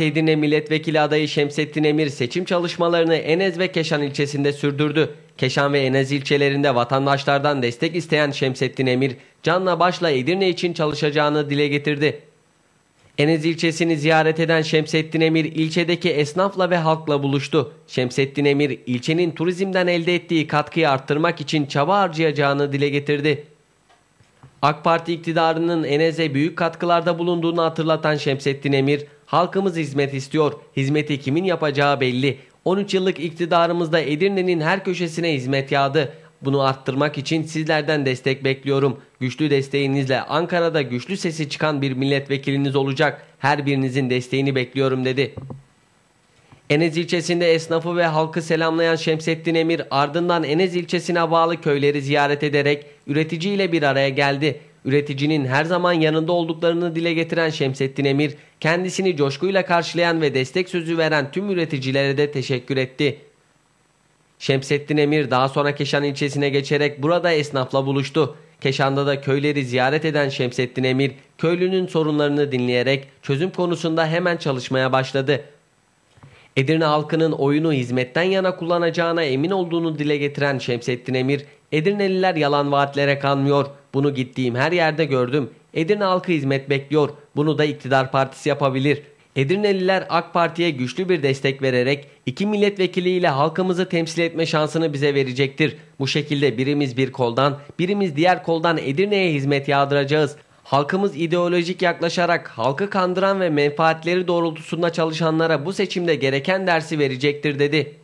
Edirne Milletvekili adayı Şemsettin Emir seçim çalışmalarını Enez ve Keşan ilçesinde sürdürdü. Keşan ve Enez ilçelerinde vatandaşlardan destek isteyen Şemsettin Emir, canla başla Edirne için çalışacağını dile getirdi. Enez ilçesini ziyaret eden Şemsettin Emir ilçedeki esnafla ve halkla buluştu. Şemsettin Emir ilçenin turizmden elde ettiği katkıyı arttırmak için çaba harcayacağını dile getirdi. AK Parti iktidarının Enez'e büyük katkılarda bulunduğunu hatırlatan Şemsettin Emir, halkımız hizmet istiyor, hizmeti kimin yapacağı belli. 13 yıllık iktidarımızda Edirne'nin her köşesine hizmet yağdı. Bunu arttırmak için sizlerden destek bekliyorum. Güçlü desteğinizle Ankara'da güçlü sesi çıkan bir milletvekiliniz olacak. Her birinizin desteğini bekliyorum dedi. Enez ilçesinde esnafı ve halkı selamlayan Şemsettin Emir ardından Enez ilçesine bağlı köyleri ziyaret ederek üreticiyle bir araya geldi. Üreticinin her zaman yanında olduklarını dile getiren Şemsettin Emir, kendisini coşkuyla karşılayan ve destek sözü veren tüm üreticilere de teşekkür etti. Şemsettin Emir daha sonra Keşan ilçesine geçerek burada esnafla buluştu. Keşan'da da köyleri ziyaret eden Şemsettin Emir, köylünün sorunlarını dinleyerek çözüm konusunda hemen çalışmaya başladı. Edirne halkının oyunu hizmetten yana kullanacağına emin olduğunu dile getiren Şemsettin Emir, Edirneliler yalan vaatlere kanmıyor. Bunu gittiğim her yerde gördüm. Edirne halkı hizmet bekliyor. Bunu da iktidar partisi yapabilir. Edirneliler AK Parti'ye güçlü bir destek vererek iki milletvekiliyle halkımızı temsil etme şansını bize verecektir. Bu şekilde birimiz bir koldan, birimiz diğer koldan Edirne'ye hizmet yağdıracağız. Halkımız ideolojik yaklaşarak halkı kandıran ve menfaatleri doğrultusunda çalışanlara bu seçimde gereken dersi verecektir dedi.